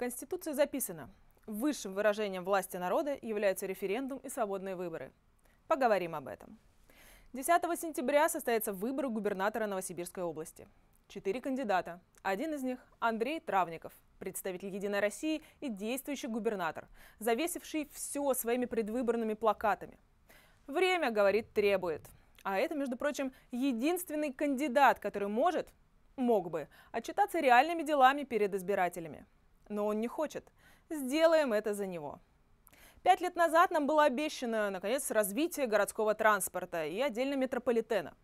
Конституции записано, высшим выражением власти народа являются референдум и свободные выборы. Поговорим об этом. 10 сентября состоятся выборы губернатора Новосибирской области. Четыре кандидата. Один из них – Андрей Травников, представитель «Единой России» и действующий губернатор, завесивший все своими предвыборными плакатами. Время, говорит, требует. А это, между прочим, единственный кандидат, который может, мог бы, отчитаться реальными делами перед избирателями но он не хочет. Сделаем это за него. Пять лет назад нам было обещано, наконец, развитие городского транспорта и отдельно метрополитена.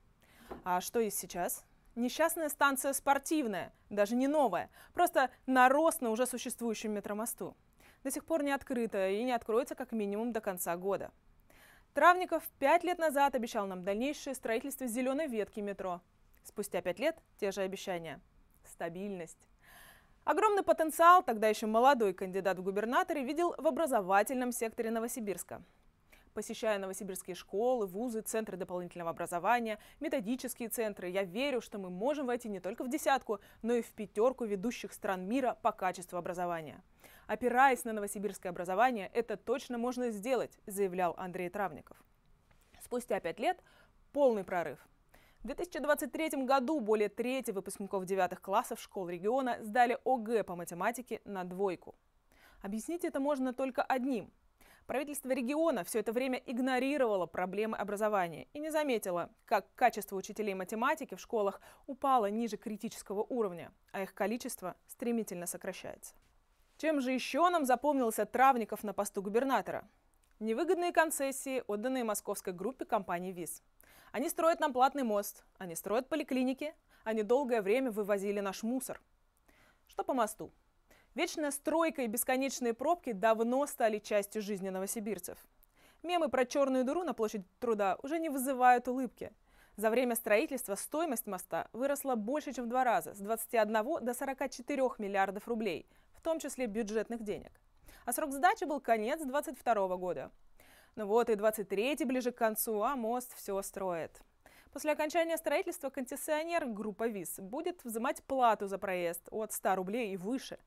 А что есть сейчас? Несчастная станция спортивная, даже не новая, просто нарост на уже существующем метромосту. До сих пор не открыта и не откроется как минимум до конца года. Травников пять лет назад обещал нам дальнейшее строительство зеленой ветки метро. Спустя пять лет те же обещания. Стабильность. Огромный потенциал тогда еще молодой кандидат в губернаторы видел в образовательном секторе Новосибирска. Посещая новосибирские школы, вузы, центры дополнительного образования, методические центры, я верю, что мы можем войти не только в десятку, но и в пятерку ведущих стран мира по качеству образования. Опираясь на новосибирское образование, это точно можно сделать, заявлял Андрей Травников. Спустя пять лет полный прорыв – в 2023 году более трети выпускников девятых классов школ региона сдали ОГЭ по математике на двойку. Объяснить это можно только одним. Правительство региона все это время игнорировало проблемы образования и не заметило, как качество учителей математики в школах упало ниже критического уровня, а их количество стремительно сокращается. Чем же еще нам запомнился Травников на посту губернатора? Невыгодные концессии, отданные московской группе компании ВИЗ – они строят нам платный мост, они строят поликлиники, они долгое время вывозили наш мусор. Что по мосту? Вечная стройка и бесконечные пробки давно стали частью жизни новосибирцев. Мемы про черную дыру на площади труда уже не вызывают улыбки. За время строительства стоимость моста выросла больше, чем в два раза, с 21 до 44 миллиардов рублей, в том числе бюджетных денег. А срок сдачи был конец 2022 года. Ну вот и 23-й ближе к концу, а мост все строит. После окончания строительства концессионер группа ВИЗ будет взимать плату за проезд от 100 рублей и выше.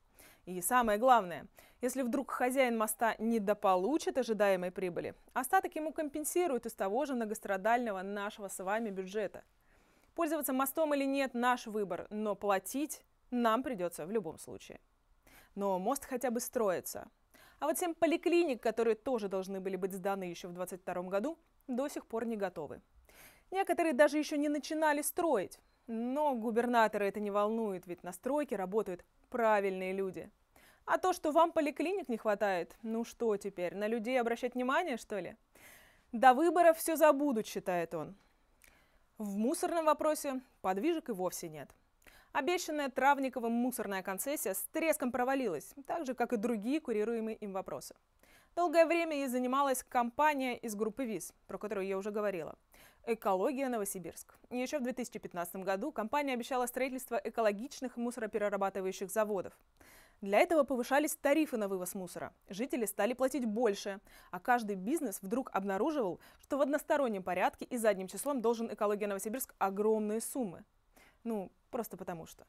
И самое главное, если вдруг хозяин моста недополучит ожидаемой прибыли, остаток ему компенсируют из того же многострадального нашего с вами бюджета. Пользоваться мостом или нет – наш выбор, но платить нам придется в любом случае. Но мост хотя бы строится, а вот 7 поликлиник, которые тоже должны были быть сданы еще в 2022 году, до сих пор не готовы. Некоторые даже еще не начинали строить. Но губернатора это не волнует, ведь на стройке работают правильные люди. А то, что вам поликлиник не хватает, ну что теперь, на людей обращать внимание, что ли? До выборов все забудут, считает он. В мусорном вопросе подвижек и вовсе нет. Обещанная Травниковым мусорная концессия с треском провалилась, так же, как и другие курируемые им вопросы. Долгое время ей занималась компания из группы ВИЗ, про которую я уже говорила. «Экология Новосибирск». Еще в 2015 году компания обещала строительство экологичных мусороперерабатывающих заводов. Для этого повышались тарифы на вывоз мусора. Жители стали платить больше, а каждый бизнес вдруг обнаруживал, что в одностороннем порядке и задним числом должен «Экология Новосибирск» огромные суммы. Ну, Просто потому что.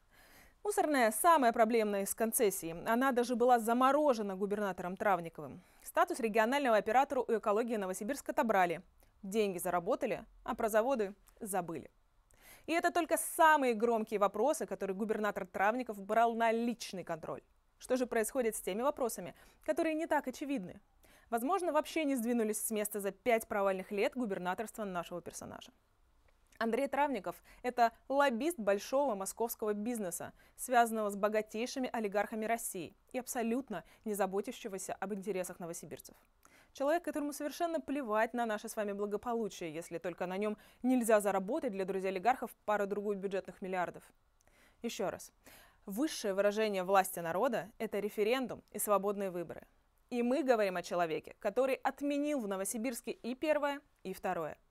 Мусорная – самая проблемная из концессий. Она даже была заморожена губернатором Травниковым. Статус регионального оператора у экологии Новосибирска отобрали. Деньги заработали, а про заводы забыли. И это только самые громкие вопросы, которые губернатор Травников брал на личный контроль. Что же происходит с теми вопросами, которые не так очевидны? Возможно, вообще не сдвинулись с места за пять провальных лет губернаторства нашего персонажа. Андрей Травников – это лоббист большого московского бизнеса, связанного с богатейшими олигархами России и абсолютно не заботящегося об интересах новосибирцев. Человек, которому совершенно плевать на наше с вами благополучие, если только на нем нельзя заработать для друзей-олигархов пару-другую бюджетных миллиардов. Еще раз. Высшее выражение власти народа – это референдум и свободные выборы. И мы говорим о человеке, который отменил в Новосибирске и первое, и второе –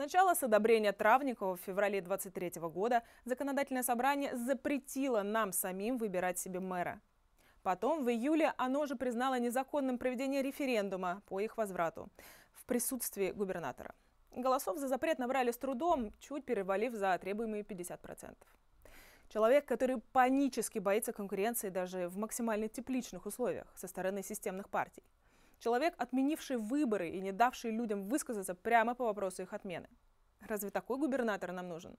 Сначала с одобрения Травникова в феврале 23 года законодательное собрание запретило нам самим выбирать себе мэра. Потом в июле оно же признало незаконным проведение референдума по их возврату в присутствии губернатора. Голосов за запрет набрали с трудом, чуть перевалив за требуемые 50%. Человек, который панически боится конкуренции даже в максимально тепличных условиях со стороны системных партий. Человек, отменивший выборы и не давший людям высказаться прямо по вопросу их отмены. Разве такой губернатор нам нужен?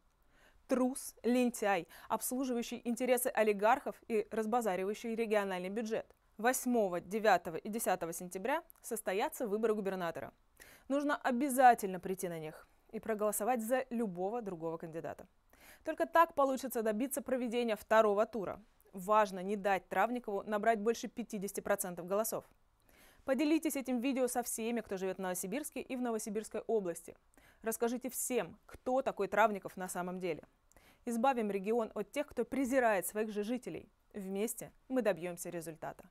Трус, лентяй, обслуживающий интересы олигархов и разбазаривающий региональный бюджет. 8, 9 и 10 сентября состоятся выборы губернатора. Нужно обязательно прийти на них и проголосовать за любого другого кандидата. Только так получится добиться проведения второго тура. Важно не дать Травникову набрать больше 50% голосов. Поделитесь этим видео со всеми, кто живет в Новосибирске и в Новосибирской области. Расскажите всем, кто такой Травников на самом деле. Избавим регион от тех, кто презирает своих же жителей. Вместе мы добьемся результата.